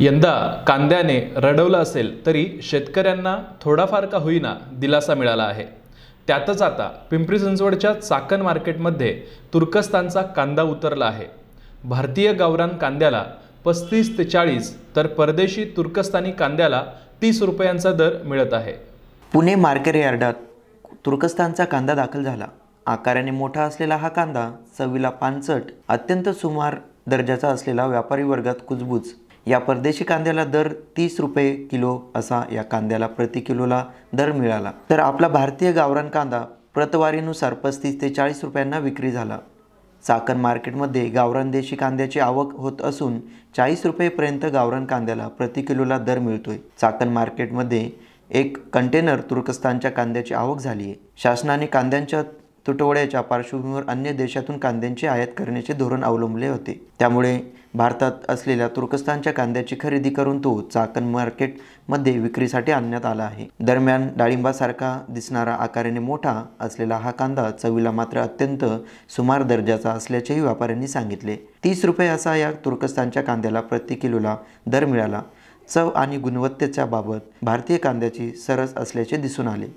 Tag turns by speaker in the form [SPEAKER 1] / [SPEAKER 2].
[SPEAKER 1] यंदा कांद्याने रडवलं असेल तरी शेतकऱ्यांना थोडाफार का होईना दिलासा मिळाला आहे त्यातच आता पिंपरी चिंचवडच्या चाकण मार्केटमध्ये तुर्कस्तानचा कांदा उतरला आहे भारतीय गावरान कांद्याला पस्तीस ते चाळीस तर परदेशी तुर्कस्तानी कांद्याला तीस रुपयांचा दर मिळत आहे पुणे
[SPEAKER 2] मार्केट यार्डात तुर्कस्तानचा कांदा दाखल झाला आकाराने मोठा असलेला हा कांदा सव्वीला पानसट अत्यंत सुमार दर्जाचा असलेला व्यापारी वर्गात कुजबूज या परदेशी कांद्याला दर तीस रुपये किलो असा या कांद्याला प्रति किलोला दर मिळाला तर आपला भारतीय गावरान कांदा प्रतवारीनुसार पस्तीस ते चाळीस रुपयांना विक्री झाला चाकण मार्केटमध्ये गावरान देशी कांद्याची आवक होत असून चाळीस रुपयेपर्यंत गावरान कांद्याला प्रति किलोला दर मिळतोय चाकण मार्केटमध्ये एक कंटेनर तुर्कस्तानच्या कांद्याची आवक झाली आहे शासनाने कांद्यांच्या तुटवड्याच्या पार्श्वभूमीवर अन्य देशातून कांद्यांची आयात करण्याचे धोरण अवलंबले होते त्यामुळे भारतात असलेल्या तुर्कस्तानच्या कांद्याची खरेदी करून तो चाकण मार्केटमध्ये विक्रीसाठी आणण्यात आला आहे दरम्यान डाळिंबासारखा दिसणारा आकाराने मोठा असलेला हा कांदा चवीला मात्र अत्यंत सुमार दर्जाचा असल्याचेही व्यापाऱ्यांनी सांगितले तीस रुपये असा या तुर्कस्तानच्या कांद्याला प्रति किलोला दर मिळाला चव आणि गुणवत्तेच्या बाबत भारतीय कांद्याची सरस असल्याचे दिसून आले